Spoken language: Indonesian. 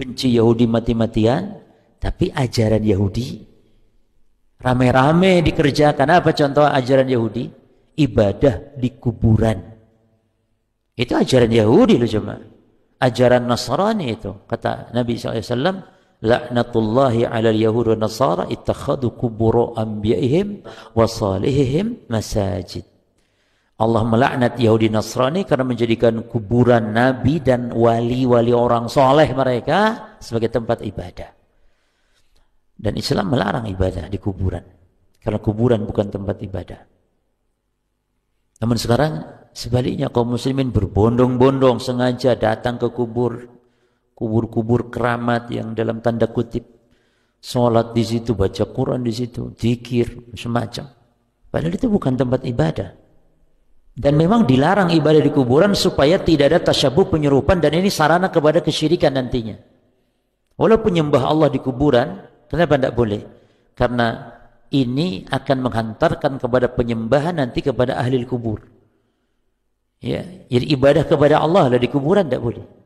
benci Yahudi mati-matian, tapi ajaran Yahudi rame-rame dikerjakan. Apa contoh ajaran Yahudi? Ibadah di kuburan. Itu ajaran Yahudi loh cuma. Ajaran Nasrani itu. Kata Nabi SAW, La'natullahi alal Yahud wa Nasara ittakhadu kuburu anbiya'ihim wa salihihim masajid. Allah melaknat Yahudi Nasrani karena menjadikan kuburan nabi dan wali-wali orang soleh mereka sebagai tempat ibadah. Dan Islam melarang ibadah di kuburan. Karena kuburan bukan tempat ibadah. Namun sekarang sebaliknya kaum muslimin berbondong-bondong sengaja datang ke kubur kubur-kubur keramat yang dalam tanda kutip sholat di situ, baca Quran di situ, zikir semacam. Padahal itu bukan tempat ibadah. Dan memang dilarang ibadah di kuburan supaya tidak ada tasyabuh penyerupan dan ini sarana kepada kesyirikan nantinya. Walaupun penyembah Allah di kuburan, kenapa tidak boleh? Karena ini akan menghantarkan kepada penyembahan nanti kepada ahli kubur. Ya, jadi ibadah kepada Allah lah di kuburan tidak boleh.